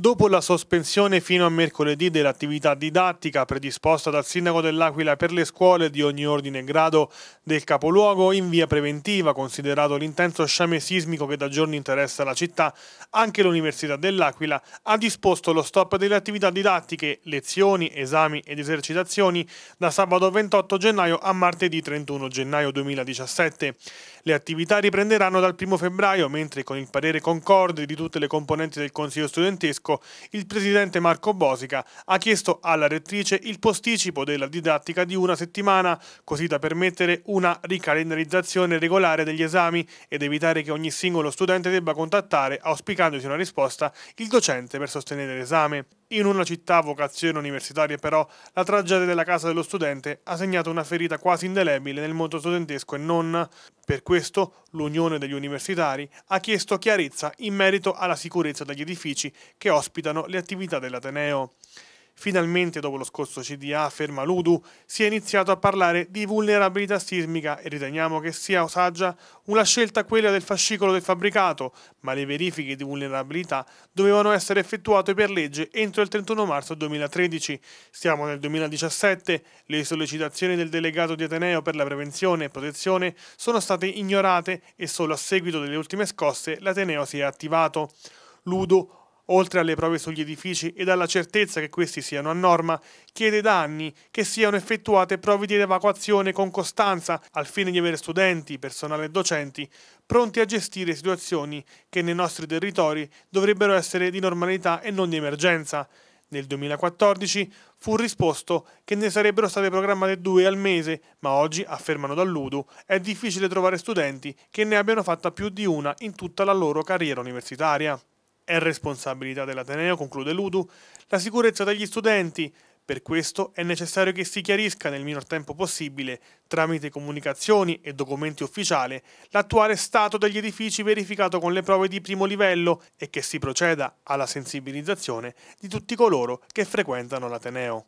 Dopo la sospensione fino a mercoledì dell'attività didattica predisposta dal Sindaco dell'Aquila per le scuole di ogni ordine e grado del capoluogo in via preventiva, considerato l'intenso sciame sismico che da giorni interessa la città, anche l'Università dell'Aquila ha disposto lo stop delle attività didattiche, lezioni, esami ed esercitazioni da sabato 28 gennaio a martedì 31 gennaio 2017. Le attività riprenderanno dal 1 febbraio, mentre con il parere concorde di tutte le componenti del Consiglio studentesco Ecco, il presidente Marco Bosica ha chiesto alla rettrice il posticipo della didattica di una settimana, così da permettere una ricalendarizzazione regolare degli esami ed evitare che ogni singolo studente debba contattare, auspicandosi una risposta, il docente per sostenere l'esame. In una città a vocazione universitaria però, la tragedia della casa dello studente ha segnato una ferita quasi indelebile nel mondo studentesco e non. Per questo l'Unione degli Universitari ha chiesto chiarezza in merito alla sicurezza degli edifici che ospitano le attività dell'Ateneo. Finalmente, dopo lo scorso CDA, ferma Ludu, si è iniziato a parlare di vulnerabilità sismica e riteniamo che sia saggia una scelta quella del fascicolo del fabbricato, ma le verifiche di vulnerabilità dovevano essere effettuate per legge entro il 31 marzo 2013. Siamo nel 2017, le sollecitazioni del delegato di Ateneo per la prevenzione e protezione sono state ignorate e solo a seguito delle ultime scosse l'Ateneo si è attivato. Ludo Oltre alle prove sugli edifici e alla certezza che questi siano a norma, chiede da anni che siano effettuate prove di evacuazione con costanza al fine di avere studenti, personale e docenti pronti a gestire situazioni che nei nostri territori dovrebbero essere di normalità e non di emergenza. Nel 2014 fu risposto che ne sarebbero state programmate due al mese, ma oggi, affermano dall'Udu, è difficile trovare studenti che ne abbiano fatta più di una in tutta la loro carriera universitaria. È responsabilità dell'Ateneo, conclude Ludu, la sicurezza degli studenti. Per questo è necessario che si chiarisca nel minor tempo possibile, tramite comunicazioni e documenti ufficiali, l'attuale stato degli edifici verificato con le prove di primo livello e che si proceda alla sensibilizzazione di tutti coloro che frequentano l'Ateneo.